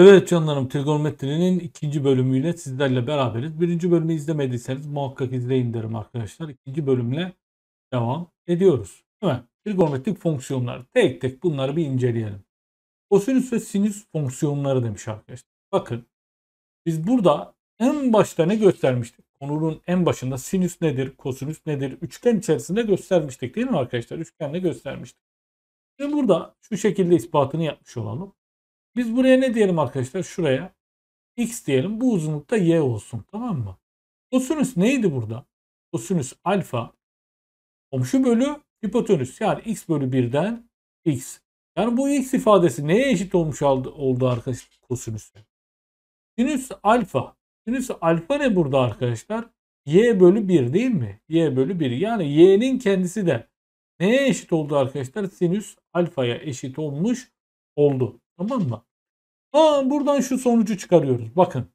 Evet canlarım trigonometrinin ikinci bölümüyle sizlerle beraberiz. Birinci bölümü izlemediyseniz muhakkak izleyin derim arkadaşlar. İkinci bölümle devam ediyoruz. Hemen trigonometrik fonksiyonlar. Tek tek bunları bir inceleyelim. Kosinüs ve sinüs fonksiyonları demiş arkadaşlar. Bakın biz burada en başta ne göstermiştik? Konunun en başında sinüs nedir, kosinüs nedir? Üçgen içerisinde göstermiştik değil mi arkadaşlar? Üçgenle göstermiştik. Şimdi burada şu şekilde ispatını yapmış olalım. Biz buraya ne diyelim arkadaşlar? Şuraya x diyelim. Bu uzunlukta y olsun. Tamam mı? Kosinüs neydi burada? Kosinüs alfa komşu bölü hipotenüs. Yani x bölü 1'den x. Yani bu x ifadesi neye eşit olmuş oldu arkadaşlar? Kosinüs. Sinüs alfa. Sinüs alfa ne burada arkadaşlar? y bölü 1 değil mi? y bölü 1. Yani y'nin kendisi de neye eşit oldu arkadaşlar? Sinüs alfaya eşit olmuş oldu. Tamam mı? Aa, buradan şu sonucu çıkarıyoruz. Bakın.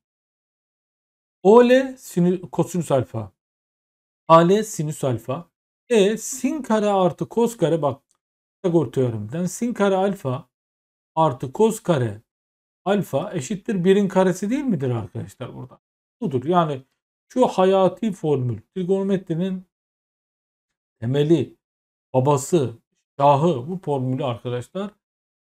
OL sinü, kosinüs alfa. AL sinüs alfa. E sin kare artı kos kare bak. Pitagor teoreminden sin kare alfa artı kos kare alfa eşittir birin karesi değil midir arkadaşlar burada? Budur. Yani şu hayati formül trigonometrinin temeli, babası, şahı bu formülü arkadaşlar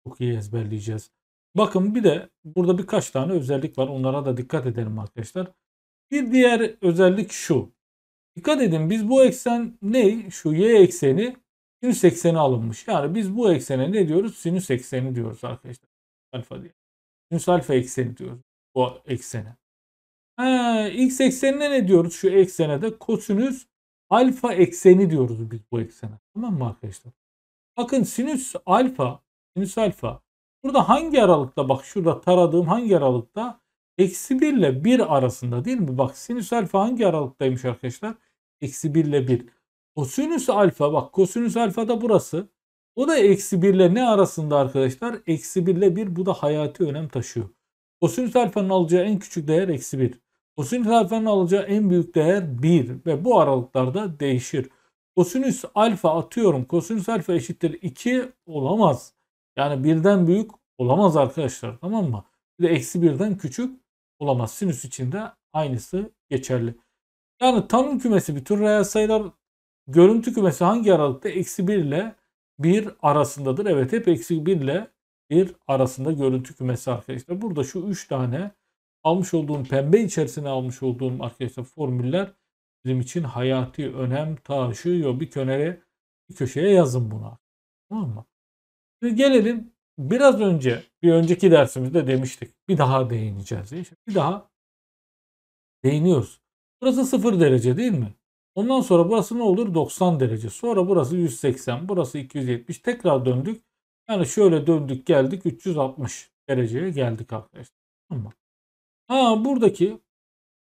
çok iyi ezberleyeceğiz. Bakın bir de burada birkaç tane özellik var. Onlara da dikkat edelim arkadaşlar. Bir diğer özellik şu. Dikkat edin biz bu eksen ne? Şu y ekseni sinüs ekseni alınmış. Yani biz bu eksene ne diyoruz? Sinüs ekseni diyoruz arkadaşlar. Alfa diye. Sinüs alfa ekseni diyoruz. Bu eksene. Ha, x eksenine ne diyoruz? Şu eksene de kosinüs alfa ekseni diyoruz biz bu eksene. Tamam mı arkadaşlar? Bakın sinüs alfa, sinüs alfa Burada hangi aralıkta bak şurada taradığım hangi aralıkta? Eksi 1 ile 1 arasında değil mi? Bak sinüs alfa hangi aralıktaymış arkadaşlar? Eksi 1 ile 1. Kosinüs alfa bak kosinüs alfa da burası. O da eksi 1 ile ne arasında arkadaşlar? Eksi 1 ile 1 bu da hayati önem taşıyor. Kosinüs alfanın alacağı en küçük değer eksi 1. Kosinüs alfanın alacağı en büyük değer 1 ve bu aralıklarda değişir. Kosinüs alfa atıyorum. Kosinüs alfa eşittir 2 olamaz. Yani birden büyük olamaz arkadaşlar tamam mı? Bir de eksi birden küçük olamaz. Sinüs için de aynısı geçerli. Yani tanım kümesi bütün reel sayılar görüntü kümesi hangi aralıkta? Eksi 1 ile 1 arasındadır. Evet hep eksi 1 ile 1 arasında görüntü kümesi arkadaşlar. Burada şu üç tane almış olduğum pembe içerisine almış olduğum arkadaşlar formüller bizim için hayati önem taşıyor. Bir könere bir köşeye yazın bunu. Tamam mı? Şimdi gelelim biraz önce bir önceki dersimizde demiştik. Bir daha değineceğiz diye. bir daha değiniyoruz. Burası 0 derece değil mi? Ondan sonra burası ne olur? 90 derece. Sonra burası 180, burası 270. Tekrar döndük. Yani şöyle döndük geldik 360 dereceye geldik arkadaşlar. ama Ha buradaki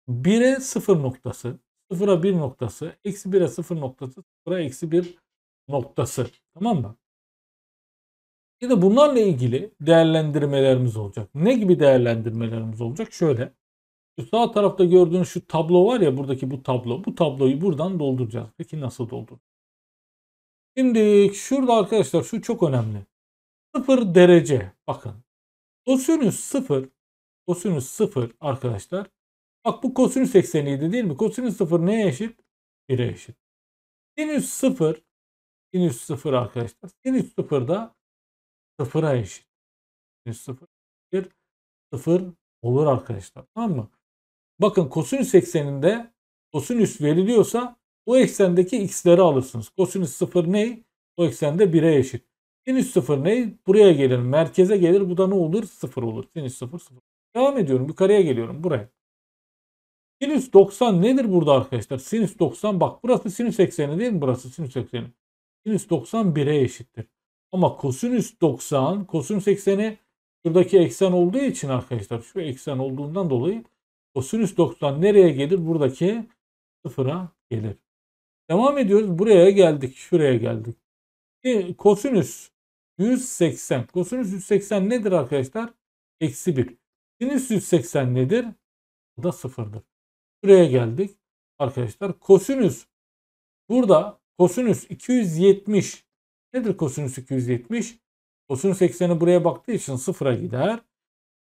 1'e 0 noktası, 0'a 1 noktası, eksi 1'e 0 noktası, 0'a eksi 1 noktası. Tamam mı? Ya bunlarla ilgili değerlendirmelerimiz olacak. Ne gibi değerlendirmelerimiz olacak? Şöyle. Şu sağ tarafta gördüğünüz şu tablo var ya buradaki bu tablo. Bu tabloyu buradan dolduracağız. Peki nasıl doldur? Şimdi şurada arkadaşlar şu çok önemli. 0 derece. Bakın. Kosinüs 0. Kosinüs 0 arkadaşlar. Bak bu kosinüs ekseniydi değil mi? Kosinüs 0 neye eşit? 1'e eşit. Sinüs 0 sinüs 0 arkadaşlar. Sinüs 0 da sıfıra eşit. Sinüs sıfır eşittir. Sıfır olur arkadaşlar. Tamam mı? Bakın kosinüs ekseninde kosinüs veriliyorsa o eksendeki x'leri alırsınız. Kosinüs sıfır ne? O eksende 1'e eşit. Sinüs sıfır ne? Buraya gelir. Merkeze gelir. Bu da ne olur? Sıfır olur. Sinüs sıfır sıfır. Devam ediyorum. Yukarıya geliyorum. Buraya. Sinüs 90 nedir burada arkadaşlar? Sinüs 90 bak burası sinüs ekseni değil mi? Burası sinüs ekseni. Sinüs 90 1'e eşittir. Ama kosinüs 90, kosinüs ekseni şuradaki eksen olduğu için arkadaşlar şu eksen olduğundan dolayı kosinüs 90 nereye gelir? Buradaki sıfıra gelir. Devam ediyoruz. Buraya geldik. Şuraya geldik. E, kosinüs 180. Kosinüs 180 nedir arkadaşlar? Eksi 1. Sinüs 180 nedir? Bu da sıfırdır. Şuraya geldik. Arkadaşlar kosinüs burada kosinüs 270 Nedir kosinüs 270? Kosinüs ekseni buraya baktığı için sıfıra gider.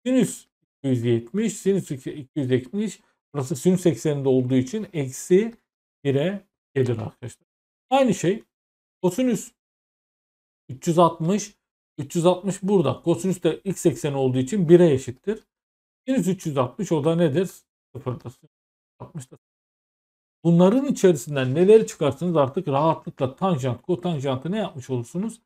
Sinüs 270, sinüs 270. Burası sinüs ekseninde olduğu için eksi 1'e gelir arkadaşlar. Aynı şey kosinüs 360. 360 burada. Kosinüs de x ekseni olduğu için 1'e eşittir. Sinüs 360 o da nedir? 0'dır. 60 da Bunların içerisinden neleri çıkarsınız artık rahatlıkla tanjant, kotanjantı ne yapmış olursunuz?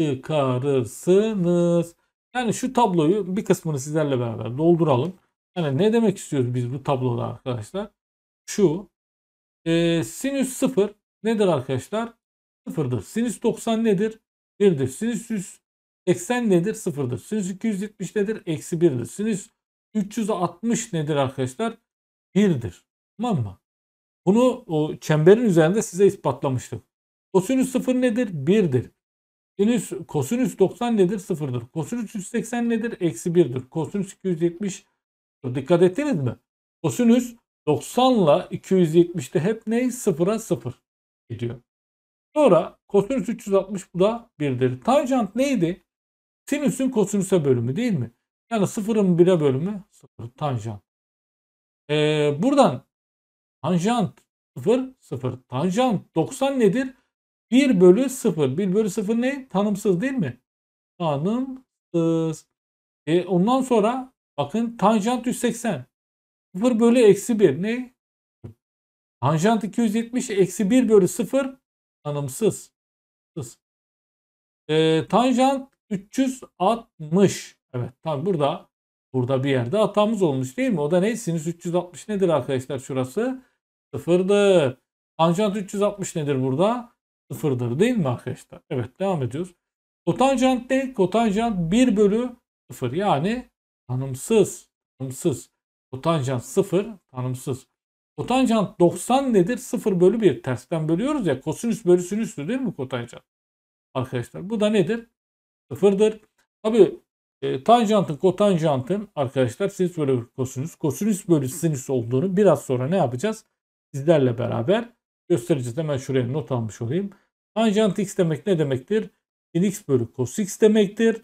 Çıkarırsınız. Yani şu tabloyu bir kısmını sizlerle beraber dolduralım. Yani ne demek istiyoruz biz bu tabloda arkadaşlar? Şu e, sinüs 0 nedir arkadaşlar? 0'dır. Sinüs 90 nedir? 1'dir. Sinüs 180 nedir? 0'dır. Sinüs 270 nedir? Eksi 1'dir. Sinüs 360 nedir arkadaşlar? 1'dir. Tamam mı? Bunu o çemberin üzerinde size ispatlamıştık. Kosinüs 0 nedir? 1'dir. Sinüs, kosinüs 90 nedir? 0'dır. Kosinüs 180 nedir? Eksi 1'dir. Kosinüs 270 Dikkat ettiniz mi? Kosinüs 90 ile 270'te hep ne? 0'a 0 gidiyor. Sonra kosinüs 360 bu da 1'dir. Tanjant neydi? Sinüsün kosinüse bölümü değil mi? Yani 0'ın 1'e bölümü 0 tanjant. Ee, buradan Tanjant 0, 0. Tanjant 90 nedir? 1 bölü 0. 1 bölü 0 ne? Tanımsız değil mi? Tanımsız. E, ondan sonra bakın tanjant 180. 0 bölü eksi 1 ne? Tanjant 270 eksi 1 bölü 0 tanımsız. E, tanjant 360. Evet tam burada burada bir yerde hatamız olmuş değil mi? O da ne? Sinüs 360 nedir arkadaşlar şurası? Sıfırdır. Tanjant 360 nedir burada? Sıfırdır değil mi arkadaşlar? Evet devam ediyoruz. Kotanjant ne? Kotanjant 1 bölü 0 yani tanımsız. Tanımsız. Kotanjant 0 tanımsız. Kotanjant 90 nedir? 0 bölü 1. Tersten bölüyoruz ya. Kosinüs bölü sinüstü değil mi kotanjant? Arkadaşlar bu da nedir? Sıfırdır. Tabi e, tanjantın kotanjantın arkadaşlar sinüs bölü kosinüs. Kosinüs bölü sinüs olduğunu biraz sonra ne yapacağız? sizlerle beraber göstereceğiz. Hemen şuraya not almış olayım. Tanjant x demek ne demektir? Sin x bölü cos x demektir.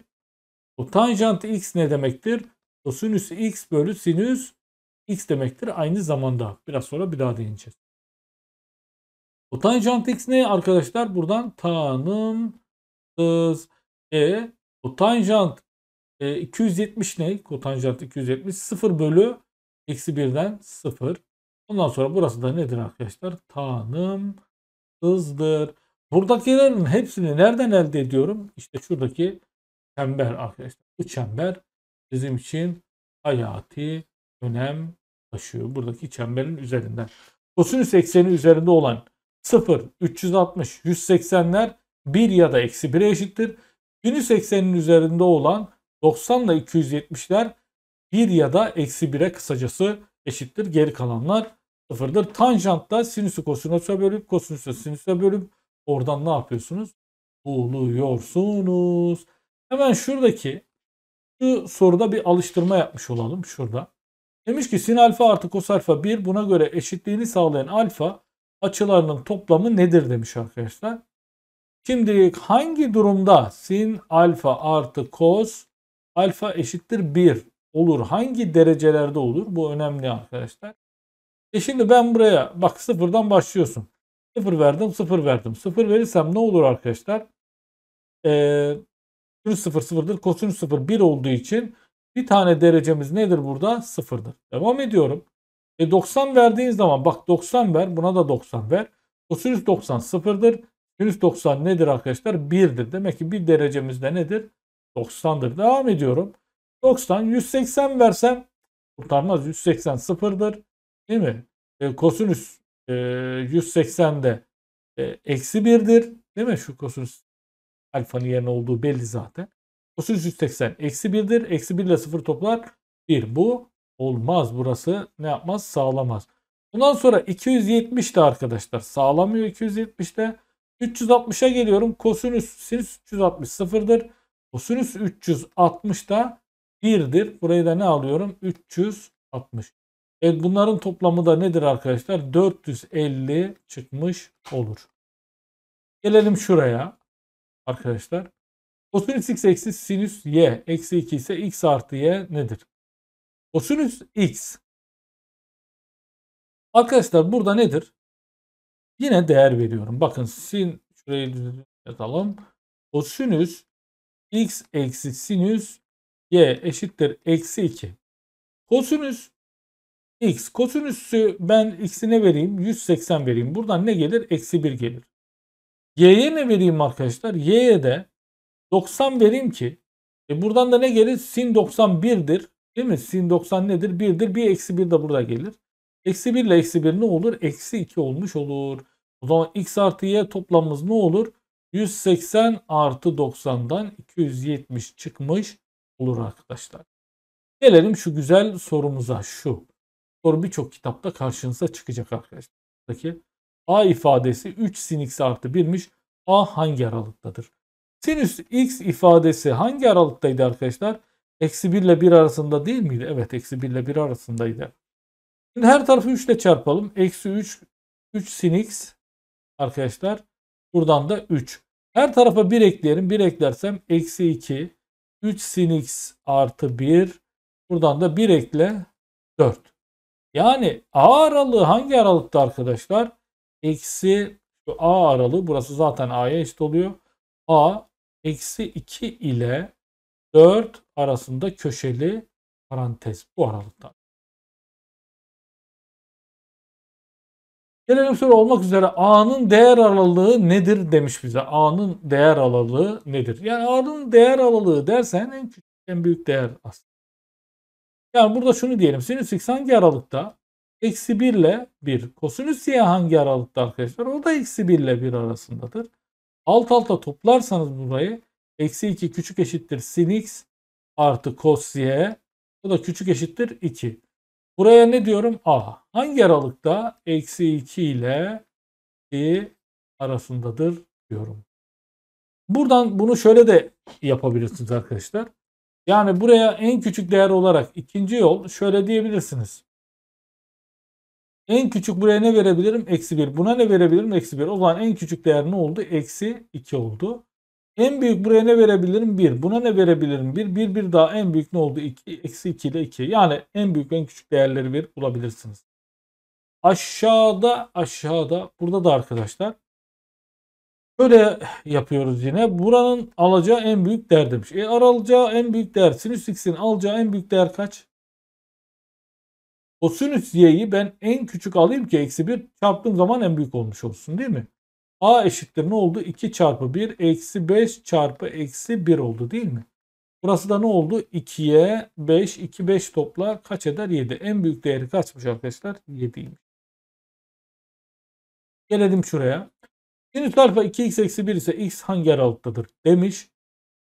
O tanjant x ne demektir? Kosinüs x bölü sinüs x demektir. Aynı zamanda biraz sonra bir daha değineceğiz. O tanjant x ne arkadaşlar? Buradan tanımsız. E tanjant e, 270 ne? Kotanjant 270 0 bölü eksi 1'den 0. Ondan sonra burası da nedir arkadaşlar? Tanım hızdır. Buradakilerin hepsini nereden elde ediyorum? İşte şuradaki çember arkadaşlar. Bu çember bizim için hayati önem taşıyor. Buradaki çemberin üzerinden. Kosinüs ekseni üzerinde olan 0, 360, 180'ler 1 ya da eksi 1'e eşittir. Sinüs eksenin üzerinde olan 90 ile 270'ler 1 ya da eksi 1'e kısacası eşittir. Geri kalanlar sıfırdır. Tanjant da sinüsü kosinüse bölüp kosinüsü sinüse bölüp oradan ne yapıyorsunuz? Buluyorsunuz. Hemen şuradaki şu soruda bir alıştırma yapmış olalım şurada. Demiş ki sin alfa artı kos alfa 1 buna göre eşitliğini sağlayan alfa açılarının toplamı nedir demiş arkadaşlar. Şimdi hangi durumda sin alfa artı kos alfa eşittir 1 olur? Hangi derecelerde olur? Bu önemli arkadaşlar. E şimdi ben buraya bak sıfırdan başlıyorsun. Sıfır verdim, sıfır verdim. Sıfır verirsem ne olur arkadaşlar? Ee, sıfır sıfırdır. Kosinüs sıfır bir olduğu için bir tane derecemiz nedir burada? Sıfırdır. Devam ediyorum. E 90 verdiğin zaman bak 90 ver. Buna da 90 ver. Kosinüs 90 sıfırdır. Sinüs 90 nedir arkadaşlar? 1'dir. Demek ki bir derecemiz de nedir? 90'dır. Devam ediyorum. 90, 180 versem kurtarmaz. 180 sıfırdır. Değil mi? E, kosinüs e, 180'de e, eksi 1'dir. Değil mi? Şu kosinüs alfanın yerine olduğu belli zaten. Kosinüs 180 eksi 1'dir. Eksi 1 ile 0 toplar 1. Bu olmaz. Burası ne yapmaz? Sağlamaz. Bundan sonra 270 de arkadaşlar. Sağlamıyor 270 de. 360'a geliyorum. Kosinüs sinüs 360 sıfırdır. Kosinüs 360 da 1'dir. Burayı da ne alıyorum? 360. E bunların toplamı da nedir arkadaşlar? 450 çıkmış olur. Gelelim şuraya arkadaşlar. Kosinüs x eksi sinüs y eksi 2 ise x artı y nedir? Kosinüs x. Arkadaşlar burada nedir? Yine değer veriyorum. Bakın sin şurayı yazalım. Kosinüs x eksi sinüs y eşittir eksi 2. Kosinüs x. Kosinüsü ben x'ine vereyim. 180 vereyim. Buradan ne gelir? Eksi 1 gelir. y'ye ne vereyim arkadaşlar? y'ye de 90 vereyim ki e buradan da ne gelir? Sin 90 91'dir. Değil mi? Sin 90 nedir? 1'dir. Bir eksi 1 de burada gelir. Eksi 1 ile eksi 1 ne olur? Eksi 2 olmuş olur. O zaman x artı y toplamımız ne olur? 180 artı 90'dan 270 çıkmış olur arkadaşlar. Gelelim şu güzel sorumuza şu soru birçok kitapta karşınıza çıkacak arkadaşlar. Buradaki A ifadesi 3 sin x artı 1'miş. A hangi aralıktadır? Sinüs x ifadesi hangi aralıktaydı arkadaşlar? Eksi 1 ile 1 arasında değil miydi? Evet eksi 1 ile 1 arasındaydı. Şimdi her tarafı 3 ile çarpalım. Eksi 3, 3 sin x arkadaşlar. Buradan da 3. Her tarafa 1 ekleyelim. 1 eklersem eksi 2, 3 sin x artı 1. Buradan da 1 ekle 4. Yani A aralığı hangi aralıkta arkadaşlar? Eksi şu A aralığı burası zaten A'ya eşit oluyor. A eksi 2 ile 4 arasında köşeli parantez bu aralıkta. Gelelim soru olmak üzere A'nın değer aralığı nedir demiş bize. A'nın değer aralığı nedir? Yani A'nın değer aralığı dersen en küçük en büyük değer aslında. Yani burada şunu diyelim. Sinüs x hangi aralıkta? Eksi 1 ile 1. Kosinüs y hangi aralıkta arkadaşlar? O da eksi 1 ile 1 arasındadır. Alt alta toplarsanız burayı eksi 2 küçük eşittir sin x artı cos y. Bu da küçük eşittir 2. Buraya ne diyorum? A. Hangi aralıkta? Eksi 2 ile 2 arasındadır diyorum. Buradan bunu şöyle de yapabilirsiniz arkadaşlar. Yani buraya en küçük değer olarak ikinci yol şöyle diyebilirsiniz. En küçük buraya ne verebilirim? Eksi 1. Buna ne verebilirim? Eksi 1. O zaman en küçük değer ne oldu? Eksi 2 oldu. En büyük buraya ne verebilirim? 1. Buna ne verebilirim? 1. 1, 1 daha en büyük ne oldu? 2. Eksi 2 ile 2. Yani en büyük en küçük değerleri bir bulabilirsiniz. Aşağıda aşağıda burada da arkadaşlar Böyle yapıyoruz yine. Buranın alacağı en büyük değer demiş. E r en büyük değer. Sinüs x'in alacağı en büyük değer kaç? O sinüs y'yi ben en küçük alayım ki eksi 1 çarptığım zaman en büyük olmuş olsun değil mi? a eşittir ne oldu? 2 çarpı 1 eksi 5 çarpı eksi 1 oldu değil mi? Burası da ne oldu? 2'ye 5, 2, 5 topla kaç eder? 7. En büyük değeri kaçmış arkadaşlar? 7'ymiş. Gelelim şuraya. Sinüs alfa 2x eksi 1 ise x hangi aralıktadır demiş.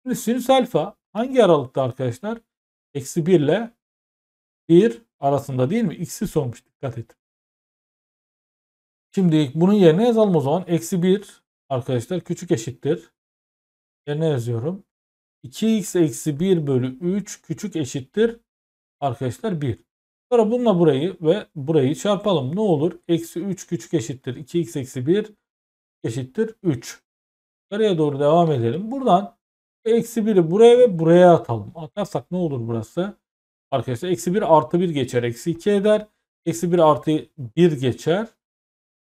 Şimdi sinüs alfa hangi aralıkta arkadaşlar? Eksi 1 ile 1 arasında değil mi? X'i sormuş dikkat et. Şimdi bunun yerine yazalım o zaman. Eksi 1 arkadaşlar küçük eşittir. Yerine yazıyorum. 2x eksi 1 bölü 3 küçük eşittir. Arkadaşlar 1. Sonra bununla burayı ve burayı çarpalım. Ne olur? Eksi 3 küçük eşittir. 2x eksi 1 eşittir 3. Yukarıya doğru devam edelim. Buradan eksi 1'i buraya ve buraya atalım. Atarsak ne olur burası? Arkadaşlar eksi 1 artı 1 geçer. Eksi 2 eder. Eksi 1 artı 1 geçer.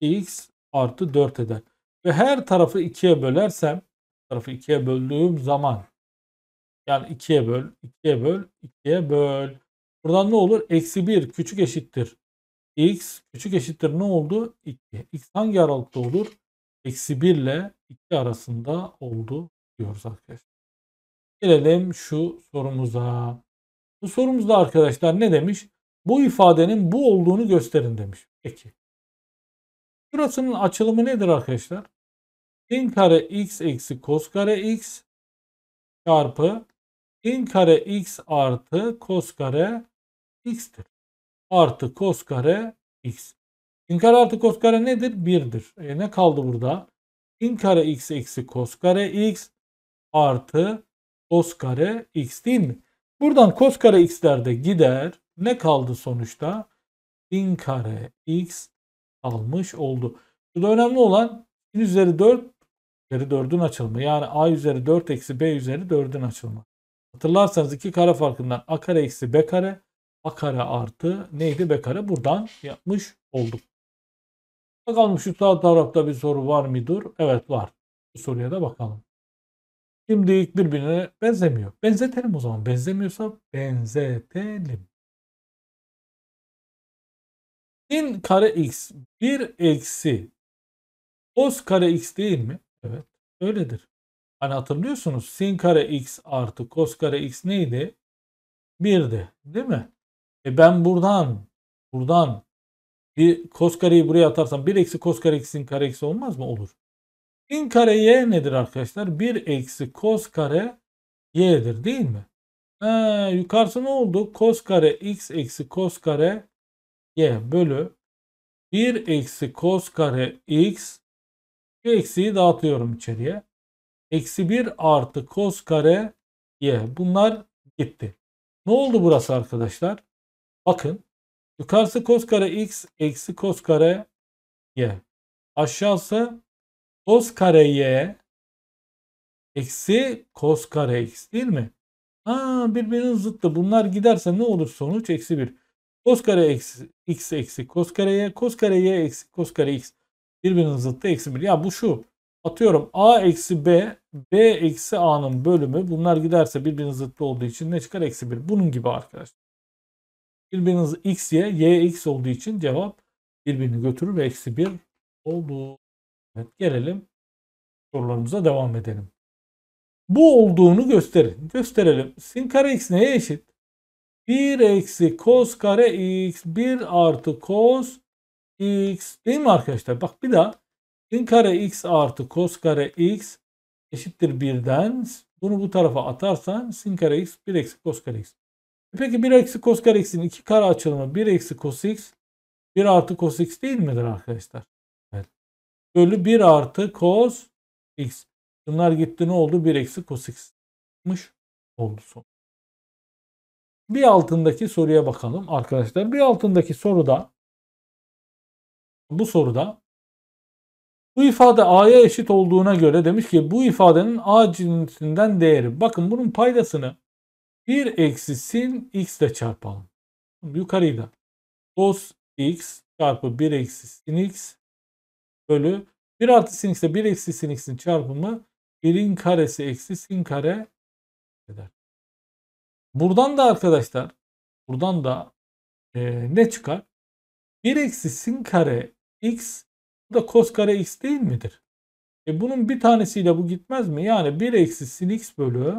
X artı 4 eder. Ve her tarafı 2'ye bölersem tarafı 2'ye böldüğüm zaman yani 2'ye böl, 2'ye böl, 2'ye böl. Buradan ne olur? Eksi 1 küçük eşittir. X küçük eşittir ne oldu? 2. X hangi aralıkta olur? eksi 1 ile 2 arasında oldu diyoruz arkadaşlar. Gelelim şu sorumuza. Bu sorumuzda arkadaşlar ne demiş? Bu ifadenin bu olduğunu gösterin demiş. Peki. Şurasının açılımı nedir arkadaşlar? Sin kare x eksi kos kare x çarpı sin kare x artı kos kare x'tir. Artı kos kare x. İnkar artı kos kare nedir? 1'dir. E ne kaldı burada? İnkar kare x eksi kos kare x artı kos kare x değil mi? Buradan kos kare x'ler de gider. Ne kaldı sonuçta? Sin kare x almış oldu. Burada önemli olan sin üzeri 4 üzeri 4'ün açılımı. Yani a üzeri 4 eksi b üzeri 4'ün açılımı. Hatırlarsanız iki kare farkından a kare eksi b kare a kare artı neydi b kare buradan yapmış olduk. Bakalım şu sağ tarafta bir soru var mıdır? Evet var. Bu soruya da bakalım. Şimdi ilk birbirine benzemiyor. Benzetelim o zaman. Benzemiyorsa benzetelim. Sin kare x 1 eksi cos kare x değil mi? Evet öyledir. Hani hatırlıyorsunuz sin kare x artı cos kare x neydi? 1'di değil mi? E ben buradan buradan bir kos kareyi buraya atarsam 1 eksi kos kare x'in kare eksi olmaz mı? Olur. İn kare y nedir arkadaşlar? 1 eksi kos kare y'dir değil mi? Ha, yukarısı ne oldu? kos kare x eksi kos kare y bölü 1 eksi kos kare x şu eksiyi dağıtıyorum içeriye. Eksi 1 artı kos kare y. Bunlar gitti. Ne oldu burası arkadaşlar? Bakın Yukarısı cos kare x eksi cos kare y. Aşağısı cos kare y eksi cos kare x değil mi? Ha birbirinin zıttı. Bunlar giderse ne olur sonuç? Eksi 1. Cos kare x, x eksi cos kare y. Cos kare y eksi cos kare x. Birbirinin zıttı eksi 1. Ya bu şu. Atıyorum a eksi b. b eksi a'nın bölümü. Bunlar giderse birbirinin zıttı olduğu için ne çıkar? Eksi 1. Bunun gibi arkadaşlar. Birbiriniz x, y, y, x olduğu için cevap birbirini götürür ve eksi 1 oldu. Evet, gelelim sorularımıza devam edelim. Bu olduğunu gösterin. Gösterelim. Sin kare x neye eşit? 1 eksi cos kare x 1 artı cos x değil mi arkadaşlar? Bak bir daha. Sin kare x artı cos kare x eşittir 1'den. Bunu bu tarafa atarsan sin kare x 1 eksi cos kare x. Peki 1 eksi cos kare x'in 2 kare açılımı 1 eksi cos x 1 artı cos x değil midir arkadaşlar? Evet. Bölü 1 artı cos x. Bunlar gitti ne oldu? 1 eksi cos x'miş oldu son. Bir altındaki soruya bakalım arkadaşlar. Bir altındaki soruda bu soruda bu ifade a'ya eşit olduğuna göre demiş ki bu ifadenin a cinsinden değeri. Bakın bunun paydasını 1 eksi sin x ile çarpalım. Yukarıda. cos x çarpı 1 eksi sin x bölü 1 artı sin x ile 1 eksi sin x'in çarpımı 1'in karesi eksi sin kare eder. Buradan da arkadaşlar buradan da e, ne çıkar? 1 eksi sin kare x bu da cos kare x değil midir? E bunun bir tanesiyle bu gitmez mi? Yani 1 eksi sin x bölü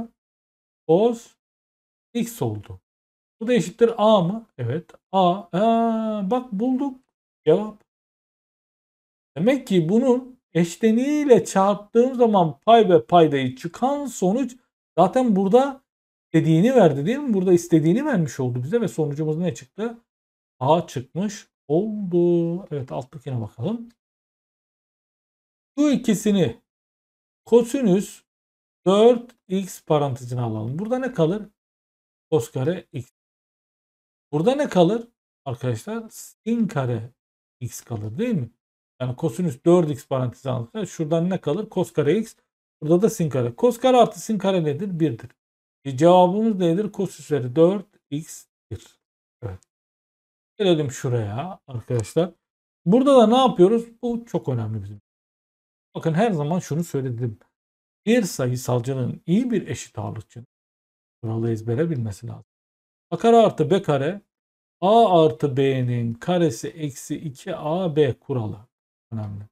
cos x oldu. Bu da eşittir a mı? Evet. A. Aa, bak bulduk. Cevap. Demek ki bunun eşleniğiyle çarptığım zaman pay ve paydayı çıkan sonuç zaten burada istediğini verdi değil mi? Burada istediğini vermiş oldu bize ve sonucumuz ne çıktı? A çıkmış oldu. Evet alttakine bakalım. Bu ikisini kosinüs 4x parantezine alalım. Burada ne kalır? cos kare x. Burada ne kalır? Arkadaşlar sin kare x kalır değil mi? Yani kosinüs 4x parantezi altında şuradan ne kalır? Cos kare x. Burada da sin kare. Cos kare artı sin kare nedir? 1'dir. E cevabımız nedir? Kos üzeri 4x'dir. Evet. Gelelim şuraya arkadaşlar. Burada da ne yapıyoruz? Bu çok önemli bizim. Bakın her zaman şunu söyledim. Bir sayısalcının iyi bir eşit ağırlıkçının Kuralı ezbere bilmesi lazım. A kare artı B kare A artı B'nin karesi eksi 2AB kuralı önemli.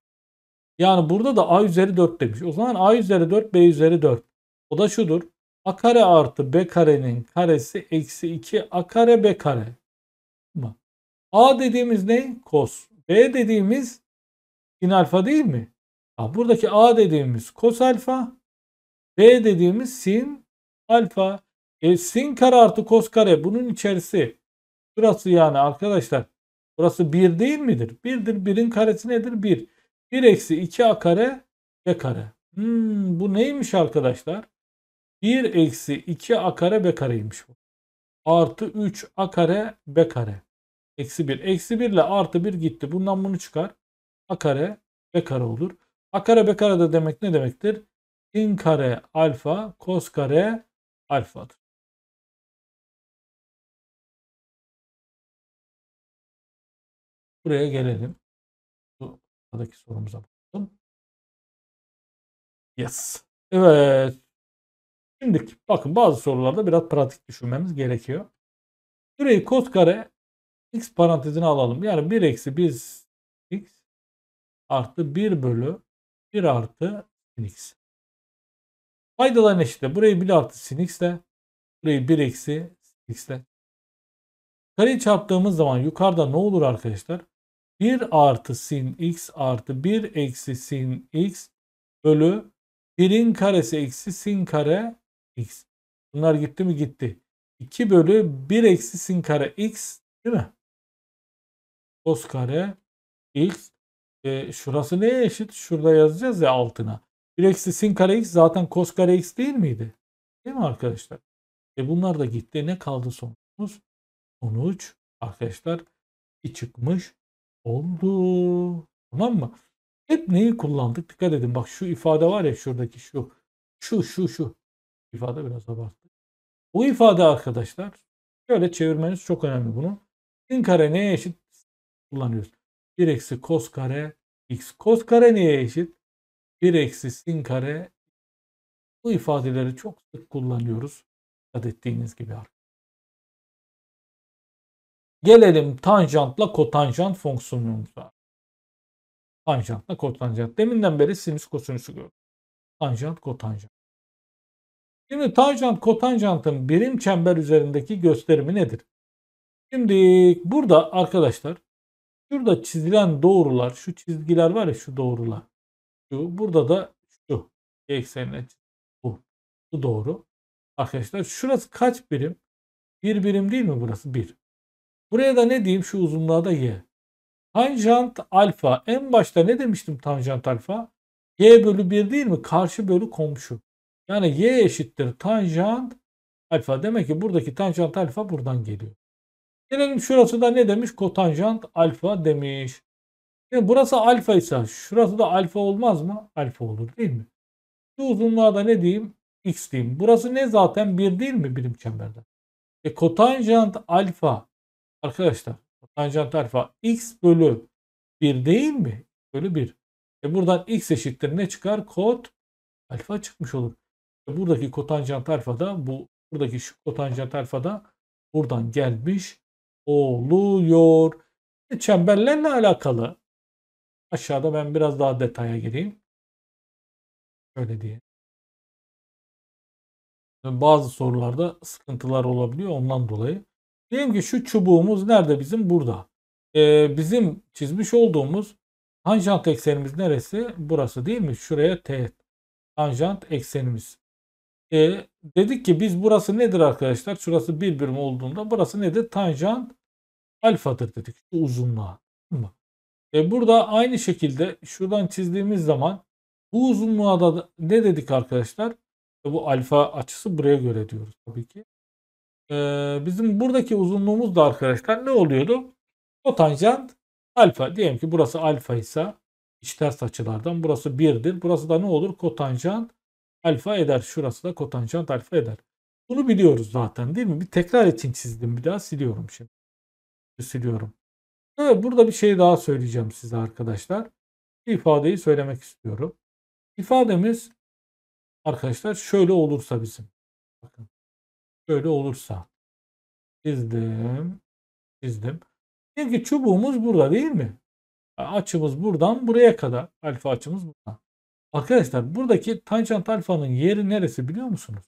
Yani burada da A üzeri 4 demiş. O zaman A üzeri 4 B üzeri 4. O da şudur. A kare artı B karenin karesi eksi 2 A kare B kare. A dediğimiz ne? Kos. B dediğimiz sin alfa değil mi? Ya buradaki A dediğimiz kos alfa. B dediğimiz sin alfa. E, sin kare artı kos kare bunun içerisi. Burası yani arkadaşlar. Burası 1 değil midir? 1'dir. 1'in karesi nedir? 1. 1 eksi 2 a kare b kare. Hmm, bu neymiş arkadaşlar? 1 eksi 2 a kare b kareymiş bu. Artı 3 a kare b kare. Eksi 1. Eksi 1 ile artı 1 gitti. Bundan bunu çıkar. a kare b kare olur. a kare b kare de demek ne demektir? Sin kare alfa kos kare alfadır. Buraya gelelim. Buradaki sorumuza bakalım. Yes. Evet. Şimdi bakın bazı sorularda biraz pratik düşünmemiz gerekiyor. Süreyi kos kare x parantezine alalım. Yani 1 eksi 1 x artı 1 bölü 1 artı sin x. Faydaların eşitler. Burayı 1 artı sin x ile burayı 1 eksi sin x ile. Kareyi çarptığımız zaman yukarıda ne olur arkadaşlar? 1 artı sin x artı 1 eksi sin x bölü 1'in karesi eksi sin kare x. Bunlar gitti mi gitti. 2 bölü 1 eksi sin kare x değil mi? Cos kare x. E, şurası neye eşit? Şurada yazacağız ya altına. 1 eksi sin kare x zaten cos kare x değil miydi? Değil mi arkadaşlar? E bunlar da gitti. Ne kaldı sonuç? Sonuç arkadaşlar 2 çıkmış oldu. Tamam mı? Hep neyi kullandık? Dikkat edin. Bak şu ifade var ya şuradaki şu. Şu şu şu. ifade biraz abarttı. Bu ifade arkadaşlar şöyle çevirmeniz çok önemli bunu. Sin kare neye eşit? Kullanıyoruz. 1 eksi kos kare x. Kos kare neye eşit? 1 eksi sin kare. Bu ifadeleri çok sık kullanıyoruz. Dikkat ettiğiniz gibi arkadaşlar. Gelelim tanjantla kotanjant fonksiyonumuza. Tanjantla kotanjant. Deminden beri sinüs kosinüsü gördük. Tanjant kotanjant. Şimdi tanjant kotanjantın birim çember üzerindeki gösterimi nedir? Şimdi burada arkadaşlar şurada çizilen doğrular şu çizgiler var ya şu doğrular. Şu, burada da şu eksenine bu. Bu doğru. Arkadaşlar şurası kaç birim? Bir birim değil mi burası? Bir. Buraya da ne diyeyim şu uzunluğa da y. Tanjant alfa. En başta ne demiştim tanjant alfa? y bölü 1 değil mi? Karşı bölü komşu. Yani y eşittir tanjant alfa. Demek ki buradaki tanjant alfa buradan geliyor. Gelelim şurası da ne demiş? Kotanjant alfa demiş. Şimdi burası alfa ise şurası da alfa olmaz mı? Alfa olur değil mi? Şu uzunluğa da ne diyeyim? X diyeyim. Burası ne zaten? 1 değil mi bilim çemberde? E kotanjant alfa Arkadaşlar tanjant alfa x bölü 1 değil mi? Bölü 1. E buradan x eşittir ne çıkar? Kot alfa çıkmış olur. E buradaki kotanjant alfa da bu buradaki şu kotanjant alfa da buradan gelmiş oluyor. E çemberlerle alakalı aşağıda ben biraz daha detaya gireyim. Şöyle diye. Bazı sorularda sıkıntılar olabiliyor ondan dolayı. Diyelim ki şu çubuğumuz nerede bizim? Burada. Ee, bizim çizmiş olduğumuz tanjant eksenimiz neresi? Burası değil mi? Şuraya T, Tanjant eksenimiz. Ee, dedik ki biz burası nedir arkadaşlar? Şurası bir birim olduğunda burası nedir? Tanjant alfadır dedik. Şu uzunluğa. Mı? Ee, burada aynı şekilde şuradan çizdiğimiz zaman bu uzunluğa da ne dedik arkadaşlar? E, bu alfa açısı buraya göre diyoruz tabii ki e, bizim buradaki uzunluğumuz da arkadaşlar ne oluyordu? Kotanjant alfa. Diyelim ki burası alfa ise iç ters açılardan burası 1'dir. Burası da ne olur? Kotanjant alfa eder. Şurası da kotanjant alfa eder. Bunu biliyoruz zaten değil mi? Bir tekrar için çizdim. Bir daha siliyorum şimdi. Siliyorum. Evet burada bir şey daha söyleyeceğim size arkadaşlar. Bir ifadeyi söylemek istiyorum. İfademiz arkadaşlar şöyle olursa bizim. Bakın. Böyle olursa. Çizdim. Çizdim. Çünkü çubuğumuz burada değil mi? Açımız buradan buraya kadar. Alfa açımız buradan. Arkadaşlar buradaki tanjant alfanın yeri neresi biliyor musunuz?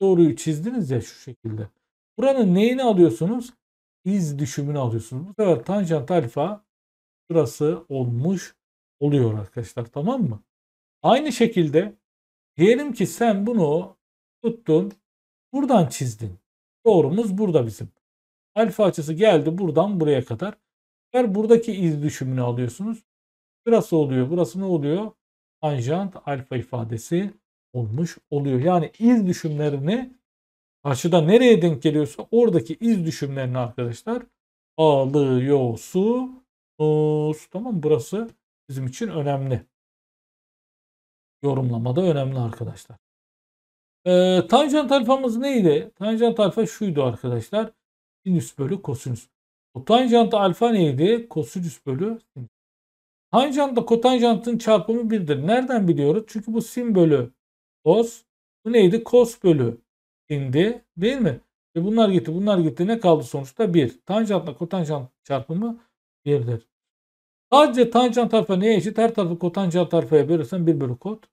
Doğruyu çizdiniz ya şu şekilde. Buranın neyini alıyorsunuz? İz düşümünü alıyorsunuz. Bu sefer tanjant alfa şurası olmuş oluyor arkadaşlar. Tamam mı? Aynı şekilde diyelim ki sen bunu tuttun Buradan çizdin. Doğrumuz burada bizim. Alfa açısı geldi buradan buraya kadar. Eğer buradaki iz düşümünü alıyorsunuz. Burası oluyor. Burası ne oluyor? Tanjant alfa ifadesi olmuş oluyor. Yani iz düşümlerini karşıda nereye denk geliyorsa oradaki iz düşümlerini arkadaşlar alıyorsunuz. Tamam burası bizim için önemli. Yorumlamada önemli arkadaşlar. E, tanjant alfamız neydi? Tanjant alfa şuydu arkadaşlar. Sinüs bölü kosinüs. O tanjant alfa neydi? Kosinüs bölü sinüs. Tanjantla kotanjantın çarpımı birdir. Nereden biliyoruz? Çünkü bu sin bölü kos. Bu neydi? Kos bölü sindi. Değil mi? Ve bunlar gitti. Bunlar gitti. Ne kaldı sonuçta? 1. Tanjantla kotanjant çarpımı birdir. Sadece tanjant alfa neye eşit? Her tarafı kotanjant alfaya bölürsen 1 bölü kot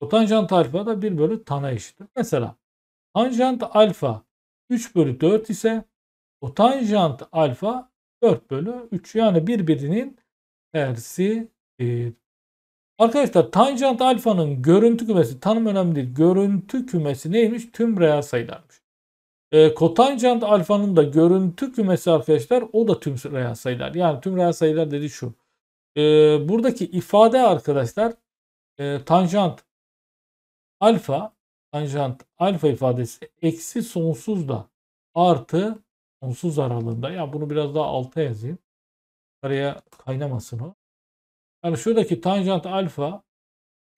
Kotanjant alfa da 1 bölü tana eşittir. Mesela tanjant alfa 3 bölü 4 ise kotanjant alfa 4 bölü 3 yani birbirinin tersi tersidir. Arkadaşlar tanjant alfanın görüntü kümesi tanım önemli değil. Görüntü kümesi neymiş? Tüm reel sayılarmış. E, kotanjant alfanın da görüntü kümesi arkadaşlar o da tüm reel sayılar. Yani tüm reel sayılar dedi şu. E, buradaki ifade arkadaşlar e, tanjant alfa tanjant alfa ifadesi eksi sonsuz da artı sonsuz aralığında. Ya bunu biraz daha alta yazayım. Araya kaynamasın o. Yani şuradaki tanjant alfa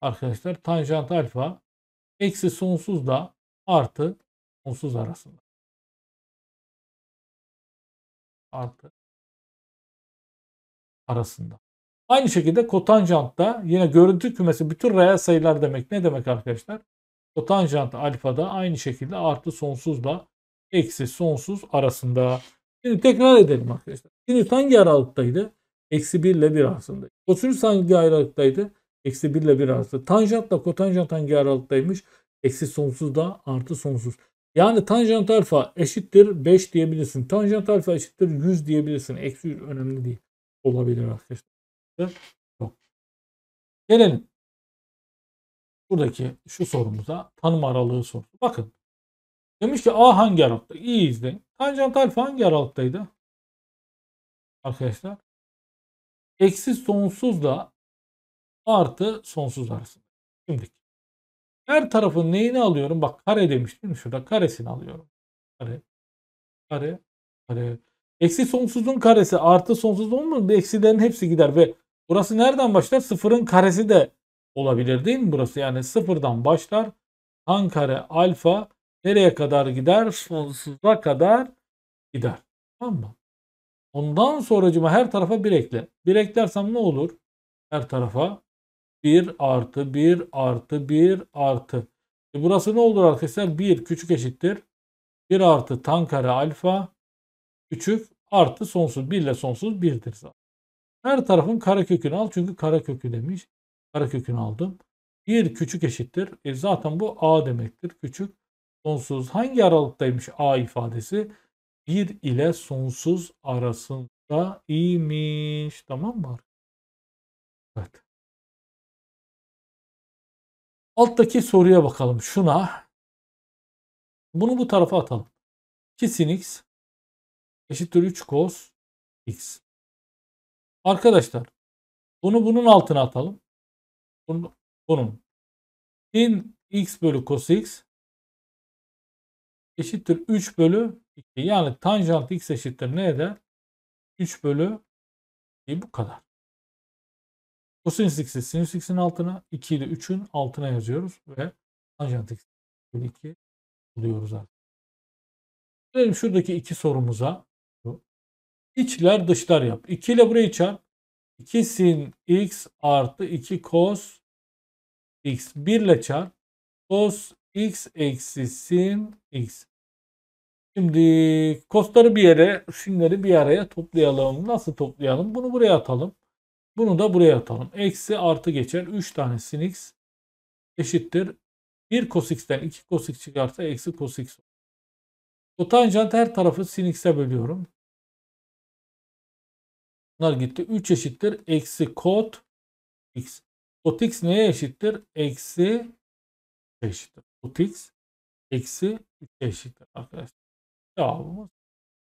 arkadaşlar tanjant alfa eksi sonsuz da artı sonsuz arasında. Artı arasında. Aynı şekilde kotanjant da yine görüntü kümesi bütün reel sayılar demek. Ne demek arkadaşlar? Kotanjant alfa da aynı şekilde artı sonsuzla eksi sonsuz arasında. Şimdi tekrar edelim arkadaşlar. Sinüs hangi aralıktaydı? Eksi 1 ile 1 arasında. Kosinüs hangi aralıktaydı? Eksi 1 ile 1 arasında. Tanjant da kotanjant hangi aralıktaymış? Eksi sonsuz da artı sonsuz. Yani tanjant alfa eşittir 5 diyebilirsin. Tanjant alfa eşittir 100 diyebilirsin. Eksi 100 önemli değil. Olabilir arkadaşlar olacaktır? Yok. Gelelim. Buradaki şu sorumuza tanım aralığı sorusu. Bakın. Demiş ki A hangi aralıkta? İyi izleyin. Tanjant alfa hangi aralıktaydı? Arkadaşlar. Eksi sonsuzla artı sonsuz arasında. Şimdi her tarafın neyini alıyorum? Bak kare demiş değil mi? Şurada karesini alıyorum. Kare. Kare. Kare. Eksi sonsuzun karesi artı sonsuz mu? Eksilerin hepsi gider ve Burası nereden başlar? Sıfırın karesi de olabilir değil mi burası? Yani sıfırdan başlar. Han kare alfa nereye kadar gider? Sonsuza kadar gider. Tamam mı? Ondan sonracıma her tarafa 1 ekle. 1 eklersem ne olur? Her tarafa 1 artı 1 artı 1 artı. E burası ne olur arkadaşlar? 1 küçük eşittir. 1 artı tan kare alfa küçük artı sonsuz. 1 ile sonsuz 1'dir zaten. Her tarafın kara kökünü al çünkü kara kökü demiş. Kara kökünü aldım. 1 küçük eşittir. E zaten bu a demektir. Küçük sonsuz. Hangi aralıktaymış a ifadesi? 1 ile sonsuz arasında imiş. Tamam mı? Evet. Alttaki soruya bakalım. Şuna. Bunu bu tarafa atalım. 2 sin x eşittir 3 cos x. Arkadaşlar bunu bunun altına atalım. Bunun, bunun. sin x bölü cos x eşittir 3 bölü 2. Yani tanjant x eşittir ne eder? 3 bölü 2 bu kadar. Kosinüs x'i sinüs x'in altına 2 ile 3'ün altına yazıyoruz ve tanjant x bölü 2 buluyoruz artık. Gelelim şuradaki iki sorumuza. İçler dışlar yap. 2 ile burayı çarp. 2 sin x artı 2 cos x. 1 ile çarp. Cos x eksi sin x. Şimdi kosları bir yere, sinleri bir araya toplayalım. Nasıl toplayalım? Bunu buraya atalım. Bunu da buraya atalım. Eksi artı geçer. 3 tane sin x eşittir. 1 cos x'ten 2 cos x çıkarsa eksi cos x. Kotanjant her tarafı sin x'e bölüyorum. Bunlar gitti. 3 eşittir. Eksi kod x. Kod x neye eşittir? Eksi eşittir. Kod x eksi 3 eşittir arkadaşlar. Cevabımız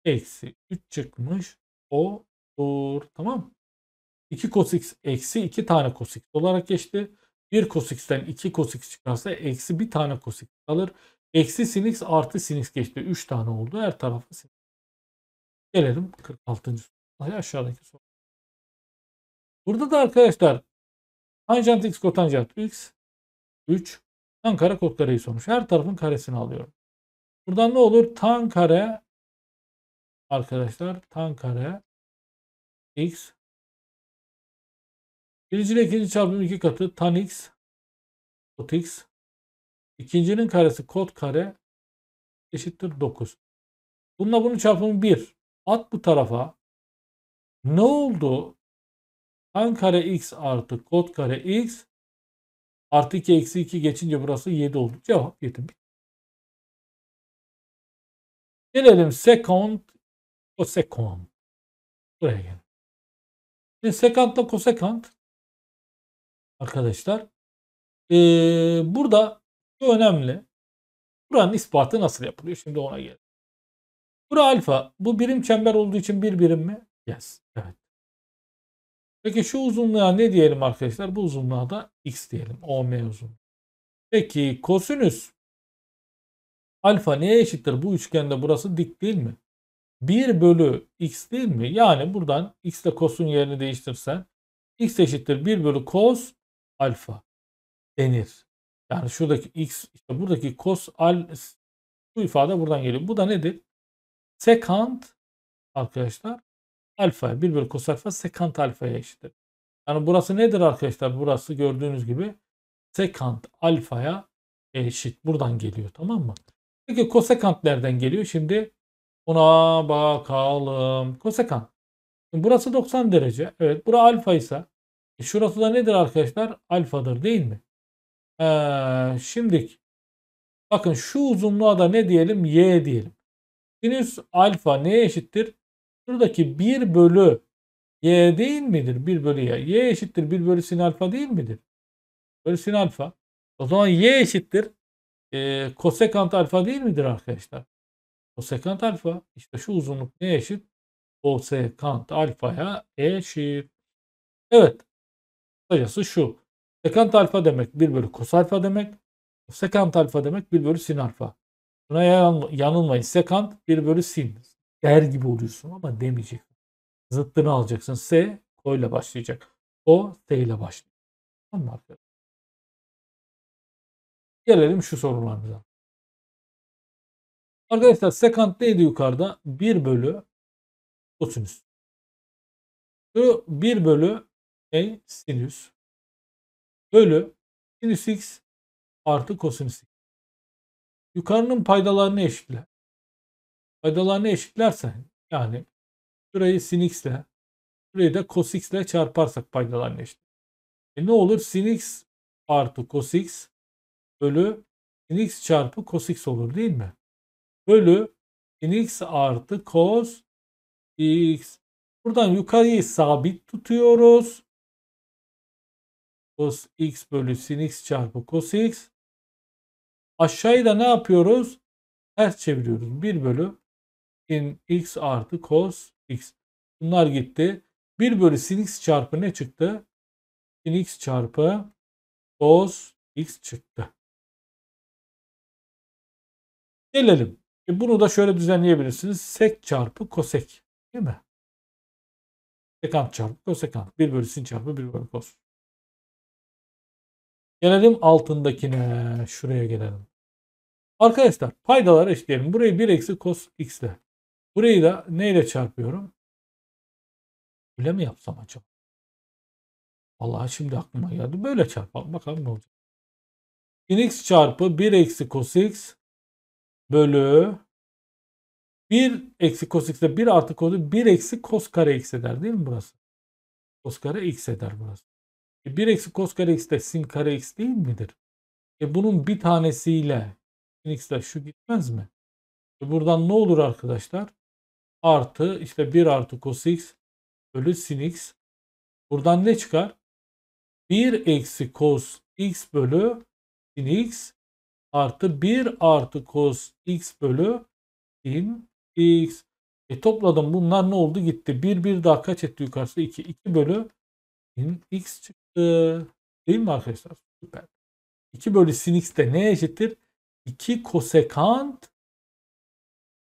eksi 3 çıkmış. O olur. Tamam 2 cos x eksi 2 tane cos x olarak geçti. 1 cos x'ten 2 cos x çıkarsa eksi 1 tane cos x kalır. Eksi sin x artı sin x geçti. 3 tane oldu. Her tarafı sin Gelelim 46. Ay aşağıdaki soru. Burada da arkadaşlar tanjant x kotanjant x 3 tan kare kot kareyi sormuş. Her tarafın karesini alıyorum. Buradan ne olur? Tan kare arkadaşlar tan kare x birinci ile ikinci çarpım iki katı tan x kot x ikincinin karesi kot kare eşittir 9. Bununla bunun çarpımı 1. At bu tarafa ne oldu? tan kare x artı kod kare x artı 2 eksi 2 geçince burası 7 oldu. Cevap 7. Gelelim second cosecant. Buraya gelin. Şimdi sekantla kosekant arkadaşlar ee, burada şu önemli. Buranın ispatı nasıl yapılıyor? Şimdi ona gelelim. Bura alfa. Bu birim çember olduğu için bir birim mi? Yes. Evet. Peki şu uzunluğa ne diyelim arkadaşlar? Bu uzunluğa da x diyelim. OM uzun. Peki kosinüs alfa neye eşittir? Bu üçgende burası dik değil mi? 1 bölü x değil mi? Yani buradan x ile kosun yerini değiştirsen x eşittir 1 bölü kos alfa denir. Yani şuradaki x işte buradaki kos al bu ifade buradan geliyor. Bu da nedir? Sekant arkadaşlar alfa 1 bölü cos alfa sekant alfaya eşittir. Yani burası nedir arkadaşlar? Burası gördüğünüz gibi sekant alfaya eşit. Buradan geliyor tamam mı? Peki kosekant nereden geliyor? Şimdi ona bakalım. Kosekant. burası 90 derece. Evet bura alfa ise e şurası da nedir arkadaşlar? Alfadır değil mi? Ee, şimdi bakın şu uzunluğa da ne diyelim? Y diyelim. Sinüs alfa neye eşittir? Şuradaki 1 bölü y değil midir? 1 bölü y. y eşittir 1 bölü sin alfa değil midir? Bölü sin alfa. O zaman y eşittir e, kosekant alfa değil midir arkadaşlar? Kosekant alfa. İşte şu uzunluk ne eşit? Kosekant alfaya eşit. Evet. Kısacası şu. Sekant alfa demek 1 bölü kos alfa demek. Sekant alfa demek 1 bölü sin alfa. Buna yanılmayın. Sekant 1 bölü sin der gibi oluyorsun ama demeyecek. Zıttını alacaksın. S O ile başlayacak. O S ile başlayacak. Tamam mı arkadaşlar? Gelelim şu sorularımıza. Arkadaşlar sekant neydi yukarıda? 1 bölü kosinüs. Şu 1 bölü ne? Sinüs. Bölü sinüs x artı kosinüs x. Yukarının paydalarını eşitle. Faydalarını eşitlersen yani şurayı sin x ile şurayı da cos x ile çarparsak faydalarını eşit. E ne olur? Sin x artı cos x bölü sin x çarpı cos x olur değil mi? Bölü sin x artı cos x. Buradan yukarıyı sabit tutuyoruz. Cos x bölü sin x çarpı cos x. Aşağıyı da ne yapıyoruz? Ters çeviriyoruz. 1 bölü sin x artı cos x. Bunlar gitti. 1 bölü sin x çarpı ne çıktı? Sin x çarpı cos x çıktı. Gelelim. E bunu da şöyle düzenleyebilirsiniz. Sek çarpı kosek. Değil mi? Sekant çarpı kosekant. 1 bölü sin çarpı 1 bölü kos. Gelelim altındakine. Şuraya gelelim. Arkadaşlar paydaları eşleyelim. Burayı 1 eksi cos x ile. Burayı da neyle çarpıyorum? Öyle mi yapsam acaba? Allah şimdi aklıma geldi. Böyle çarpalım. Bakalım ne olacak. Sin x çarpı 1 eksi cos x bölü 1 eksi cos x'de 1 artı cos'u 1 eksi cos kare x eder değil mi burası? Cos kare x eder burası. E 1 eksi cos kare x de sin kare x değil midir? E bunun bir tanesiyle sin x'ler şu gitmez mi? E buradan ne olur arkadaşlar? artı işte 1 artı cos x bölü sin x. Buradan ne çıkar? 1 eksi cos x bölü sin x artı 1 artı cos x bölü sin x. E topladım bunlar ne oldu gitti. 1 1 daha kaç etti yukarısı 2. 2 bölü sin x çıktı. Değil mi arkadaşlar? Süper. 2 bölü sin x de neye eşittir? 2 kosekant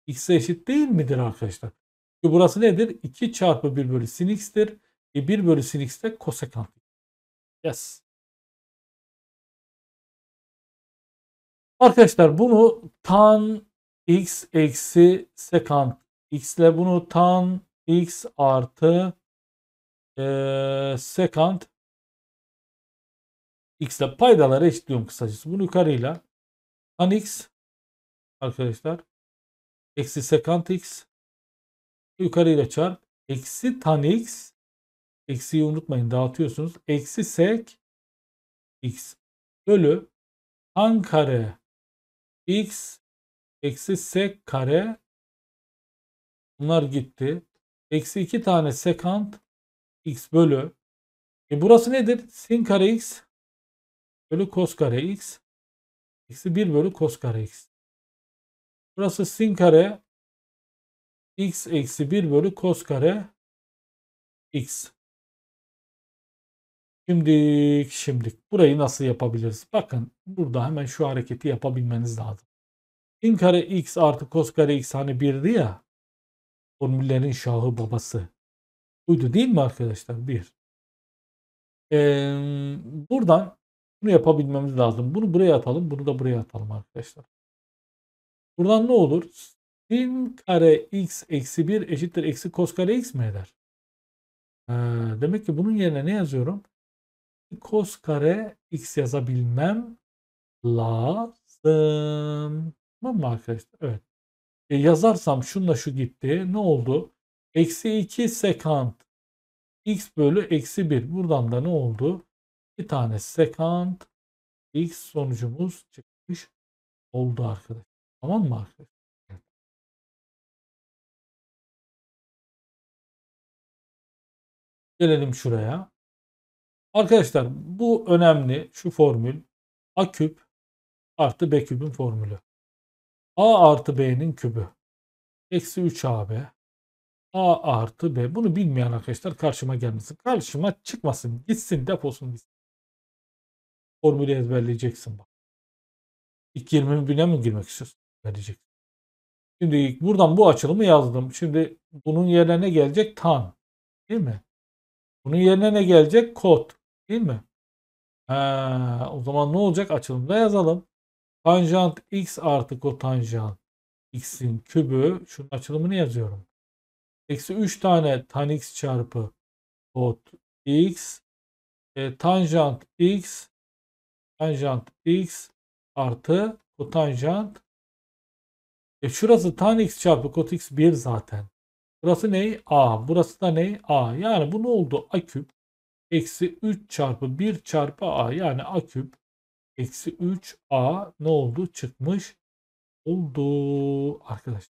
x'e eşit değil midir arkadaşlar? Çünkü burası nedir? 2 çarpı 1 bölü sin x'tir. E 1 bölü sin x de kosekant. Yes. Arkadaşlar bunu tan x eksi sekant x ile bunu tan x artı e, sekant x ile paydaları eşitliyorum kısacası. Bunu yukarıyla tan x arkadaşlar Eksi sekant x. Yukarıyla çarp. Eksi tan x. Eksiyi unutmayın dağıtıyorsunuz. Eksi sek x bölü tan kare x eksi sek kare bunlar gitti. Eksi 2 tane sekant x bölü e burası nedir? Sin kare x bölü kos kare x eksi 1 bölü kos kare x. Burası sin kare x eksi 1 bölü kos kare x. Şimdi şimdilik burayı nasıl yapabiliriz? Bakın burada hemen şu hareketi yapabilmeniz lazım. Sin kare x artı kos kare x hani 1'di ya. Formüllerin şahı babası. Buydu değil mi arkadaşlar? 1. Ee, buradan bunu yapabilmemiz lazım. Bunu buraya atalım. Bunu da buraya atalım arkadaşlar. Buradan ne olur? Sin kare x eksi 1 eşittir eksi kos kare x mi eder? Ee, demek ki bunun yerine ne yazıyorum? Kos kare x yazabilmem lazım. Tamam mı arkadaşlar? Evet. E, yazarsam şunla şu gitti. Ne oldu? Eksi 2 sekant x bölü eksi 1. Buradan da ne oldu? Bir tane sekant x sonucumuz çıkmış oldu arkadaşlar. Tamam mı? Gelelim şuraya. Arkadaşlar bu önemli. Şu formül A küp artı B küpün formülü. A artı B'nin kübü. Eksi 3AB. A artı B. Bunu bilmeyen arkadaşlar karşıma gelmesin. Karşıma çıkmasın. Gitsin deposun gitsin. Formülü ezberleyeceksin bak. İlk 20 bine mi girmek istiyorsun? verecek. Şimdi buradan bu açılımı yazdım. Şimdi bunun yerine ne gelecek? Tan. Değil mi? Bunun yerine ne gelecek? Kod. Değil mi? Ha, o zaman ne olacak? Açılımda yazalım. Tanjant x artı kotanjant x'in kübü. Şunun açılımını yazıyorum. Eksi 3 tane tan x çarpı kot x. E, tanjant x tanjant x artı kotanjant e şurası tan x çarpı kot x 1 zaten. Burası ne? A. Burası da ne? A. Yani bu ne oldu? A küp eksi 3 çarpı 1 çarpı A. Yani A küp eksi 3 A ne oldu? Çıkmış oldu arkadaşlar.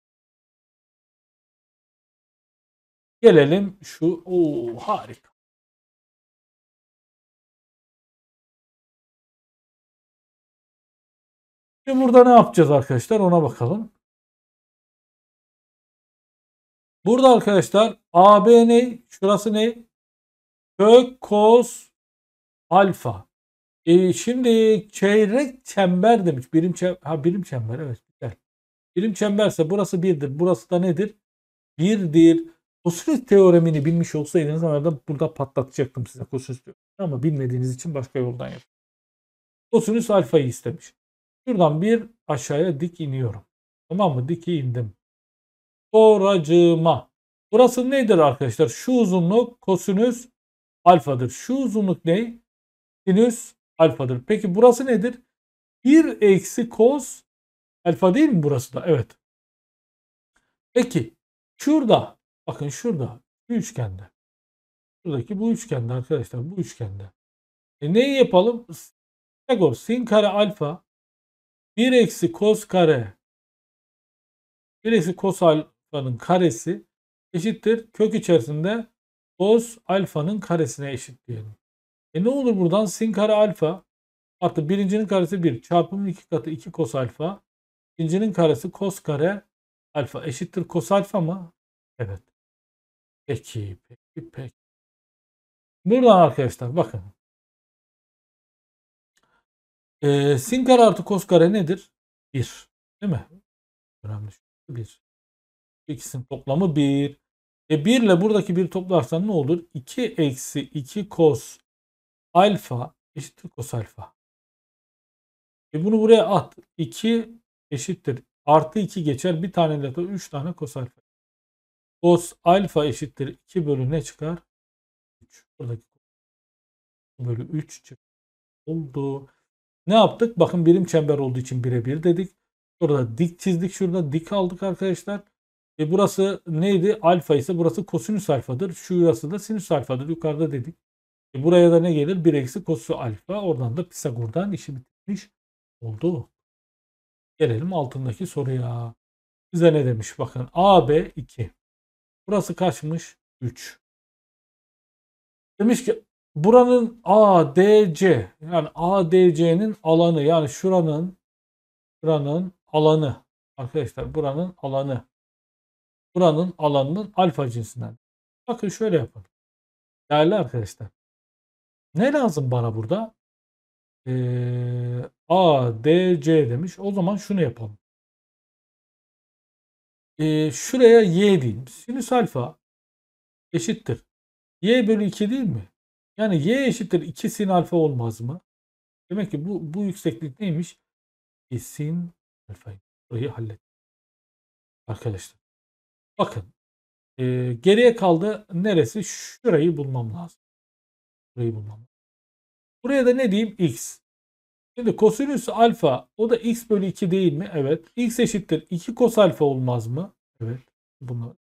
Gelelim şu. o harika. Şimdi burada ne yapacağız arkadaşlar ona bakalım. Burada arkadaşlar AB ne? Şurası ne? Kök kos alfa. E şimdi çeyrek çember demiş. Birim çember. Ha birim çember evet. Güzel. Birim çemberse burası birdir. Burası da nedir? Birdir. Kosinüs teoremini bilmiş olsaydınız herhalde burada patlatacaktım size kosinüs teoremini. Ama bilmediğiniz için başka yoldan yapın. Kosinüs alfayı istemiş. Şuradan bir aşağıya dik iniyorum. Tamam mı? Dike indim soracağıma. Burası nedir arkadaşlar? Şu uzunluk kosinüs alfadır. Şu uzunluk ne? Sinüs alfadır. Peki burası nedir? 1 eksi kos alfa değil mi burası da? Evet. Peki şurada bakın şurada şu üçgende. Şuradaki bu üçgende arkadaşlar bu üçgende. E neyi yapalım? Sinagor sin kare alfa 1 eksi kos kare 1 eksi kos al, alfanın karesi eşittir. Kök içerisinde cos alfanın karesine eşit diyelim. E ne olur buradan sin kare alfa artı birincinin karesi 1 çarpımın 2 katı 2 kos alfa. ikincinin karesi kos kare alfa eşittir kos alfa mı? Evet. Peki, peki, peki. Buradan arkadaşlar bakın. Ee, sin kare artı kos kare nedir? 1. Değil mi? Önemli. 1 x'in toplamı 1. E 1 ile buradaki 1 toplarsan ne olur? 2 eksi 2 cos alfa eşittir cos alfa. E bunu buraya at. 2 eşittir. Artı 2 geçer. Bir tane de 3 tane cos alfa. Cos alfa eşittir. 2 bölü ne çıkar? 3. Buradaki bölü 3 çıktı. Oldu. Ne yaptık? Bakın birim çember olduğu için birebir dedik. Şurada dik çizdik. Şurada dik aldık arkadaşlar. E burası neydi? Alfa ise burası kosinüs alfadır. Şurası da sinüs alfadır. Yukarıda dedik. E buraya da ne gelir? 1 eksi kosinüs alfa. Oradan da Pisagor'dan işi bitmiş oldu. Gelelim altındaki soruya. Bize ne demiş? Bakın AB 2. Burası kaçmış? 3. Demiş ki buranın ADC yani ADC'nin alanı yani şuranın şuranın alanı arkadaşlar buranın alanı buranın alanının alfa cinsinden. Bakın şöyle yapalım. Değerli arkadaşlar. Ne lazım bana burada? Ee, A, D, C demiş. O zaman şunu yapalım. Ee, şuraya Y diyeyim. Sinüs alfa eşittir. Y bölü 2 değil mi? Yani Y eşittir 2 sin alfa olmaz mı? Demek ki bu, bu yükseklik neymiş? 2 e, sin alfa. Burayı hallet. Arkadaşlar. Bakın. E, geriye kaldı neresi? Şurayı bulmam lazım. Burayı bulmam lazım. Buraya da ne diyeyim? X. Şimdi kosinüs alfa o da x bölü 2 değil mi? Evet. x eşittir 2 kos alfa olmaz mı? Evet. Bunu.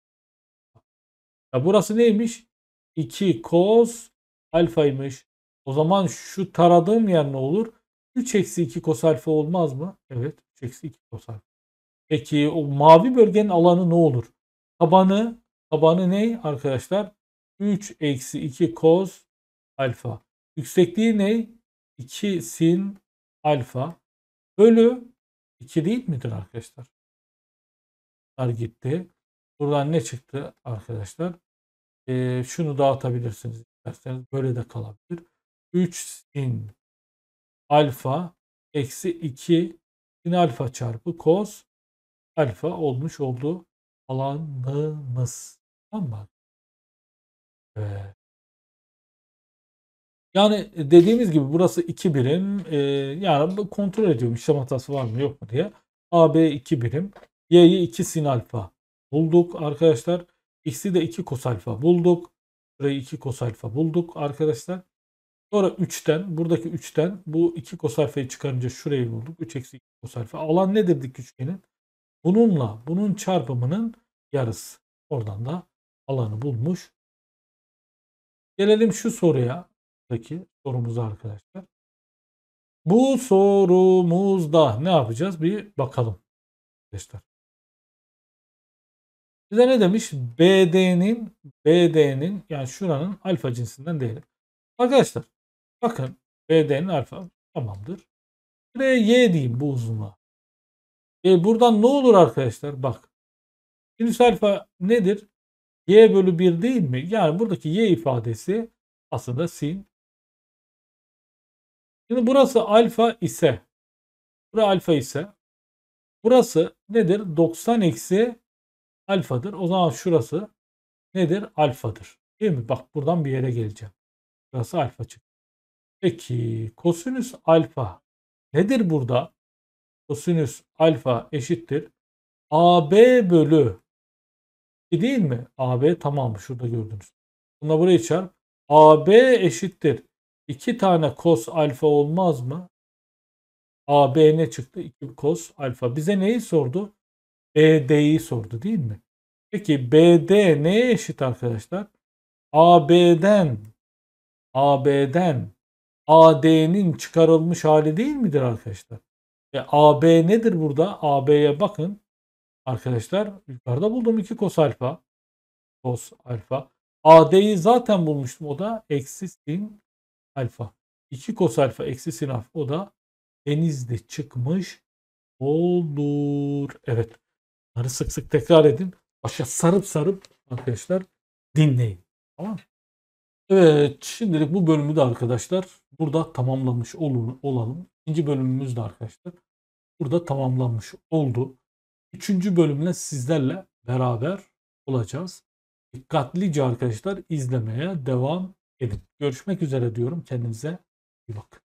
Ya burası neymiş? 2 kos alfaymış. O zaman şu taradığım yer ne olur? 3 eksi 2 kos alfa olmaz mı? Evet. 3 eksi 2 kos alfa. Peki o mavi bölgenin alanı ne olur? Tabanı, tabanı ne arkadaşlar? 3 eksi 2 koz alfa. Yüksekliği ne? 2 sin alfa. Bölü 2 değil midir arkadaşlar? Bunlar gitti. Buradan ne çıktı arkadaşlar? Ee, şunu dağıtabilirsiniz isterseniz. Böyle de kalabilir. 3 sin alfa eksi 2 sin alfa çarpı koz alfa olmuş oldu alanımız. Tamam mı? Evet. Yani e, dediğimiz gibi burası 2 birim. Ee, yani kontrol ediyorum işlem hatası var mı yok mu diye. AB 2 birim. Y'yi 2 sin alfa bulduk arkadaşlar. X'i de 2 kos alfa bulduk. Burayı 2 kos alfa bulduk arkadaşlar. Sonra 3'ten buradaki 3'ten bu 2 kos alfayı çıkarınca şurayı bulduk. 3 eksi 2 kos alfa. Alan nedir dik üçgenin? Bununla bunun çarpımının yarısı. Oradan da alanı bulmuş. Gelelim şu soruya. Buradaki sorumuza arkadaşlar. Bu sorumuzda ne yapacağız? Bir bakalım. Arkadaşlar. Bize ne demiş? BD'nin BD'nin yani şuranın alfa cinsinden değeri. Arkadaşlar bakın BD'nin alfa tamamdır. Buraya Y diyeyim bu uzunluğa. E buradan ne olur arkadaşlar? Bak Sinüs alfa nedir? Y bölü 1 değil mi? Yani buradaki y ifadesi aslında sin. Şimdi burası alfa ise burası alfa ise burası nedir? 90 eksi alfadır. O zaman şurası nedir? Alfadır. Değil mi? Bak buradan bir yere geleceğim. Burası alfa çıktı. Peki kosinüs alfa nedir burada? Kosinüs alfa eşittir. AB bölü 2 e, değil mi? AB tamamı şurada gördünüz. Buna burayı çarp. AB eşittir. 2 tane kos alfa olmaz mı? AB ne çıktı? 2 kos alfa. Bize neyi sordu? BD'yi sordu değil mi? Peki BD neye eşit arkadaşlar? AB'den AB'den AD'nin çıkarılmış hali değil midir arkadaşlar? E, AB nedir burada? AB'ye bakın. Arkadaşlar yukarıda buldum 2 cos alfa. Cos alfa. AD'yi zaten bulmuştum. O da eksi sin alfa. 2 cos alfa eksi sin alfa. O da denizde çıkmış olur. Evet. Bunları sık sık tekrar edin. Başa sarıp sarıp arkadaşlar dinleyin. Tamam Evet şimdilik bu bölümü de arkadaşlar burada tamamlamış olalım. İkinci bölümümüz de arkadaşlar burada tamamlanmış oldu. Üçüncü bölümle sizlerle beraber olacağız. Dikkatlice arkadaşlar izlemeye devam edin. Görüşmek üzere diyorum. Kendinize iyi bakın.